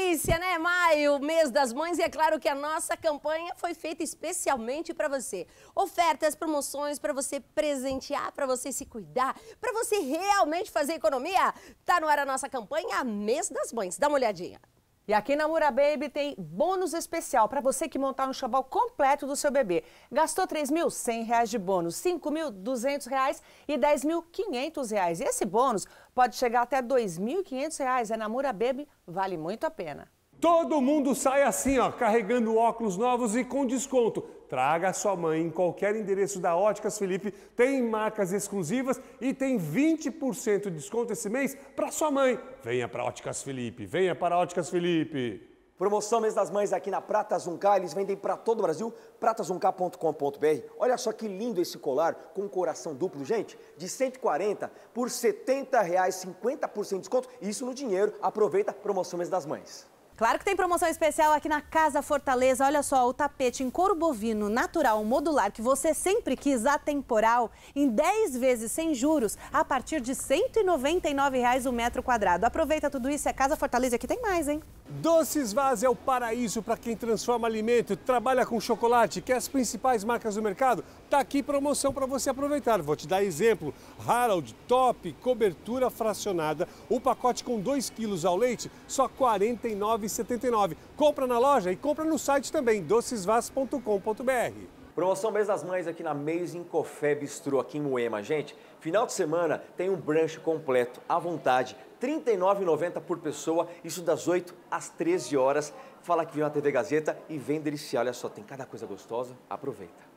delícia, né? Maio, mês das mães, e é claro que a nossa campanha foi feita especialmente para você. Ofertas, promoções para você presentear, para você se cuidar, para você realmente fazer economia. Tá no ar a nossa campanha Mês das Mães. Dá uma olhadinha. E aqui na Mura Baby tem bônus especial para você que montar um enxoval completo do seu bebê. Gastou 3 mil, 100 reais de bônus, 5 mil, 200 reais e 10 mil, 500 reais. E esse bônus pode chegar até 2.500 reais. É na Mura Baby, vale muito a pena. Todo mundo sai assim, ó, carregando óculos novos e com desconto. Traga a sua mãe em qualquer endereço da Óticas Felipe. Tem marcas exclusivas e tem 20% de desconto esse mês para sua mãe. Venha para Óticas Felipe, venha para Óticas Felipe. Promoção Mês das Mães aqui na Pratas Zunca, eles vendem para todo o Brasil, pratazunca.com.br. Olha só que lindo esse colar com coração duplo, gente, de 140 por 70 reais, 50% de desconto, isso no dinheiro. Aproveita, promoção Mês das Mães. Claro que tem promoção especial aqui na Casa Fortaleza. Olha só, o tapete em couro bovino natural modular que você sempre quis, atemporal, em 10 vezes sem juros, a partir de R$ 199,00 o metro quadrado. Aproveita tudo isso, é Casa Fortaleza, aqui tem mais, hein? Doces Vaz é o paraíso para quem transforma alimento, trabalha com chocolate, quer é as principais marcas do mercado. Tá aqui promoção para você aproveitar. Vou te dar exemplo: Harald Top, cobertura fracionada, o pacote com 2 quilos ao leite, só R$ 49,00. 9,79. Compra na loja e compra no site também, docesvas.com.br. Promoção Mês das Mães aqui na Amazing Cofé Bistrô, aqui em Moema. Gente, final de semana tem um brunch completo, à vontade, R$ 39,90 por pessoa, isso das 8 às 13 horas. Fala que viu na TV Gazeta e vem deliciar. Olha só, tem cada coisa gostosa, aproveita.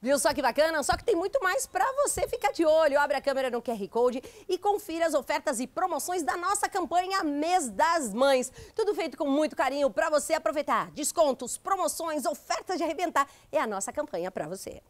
Viu só que bacana? Só que tem muito mais para você ficar de olho. Abre a câmera no QR Code e confira as ofertas e promoções da nossa campanha Mês das Mães. Tudo feito com muito carinho para você aproveitar. Descontos, promoções, ofertas de arrebentar é a nossa campanha para você.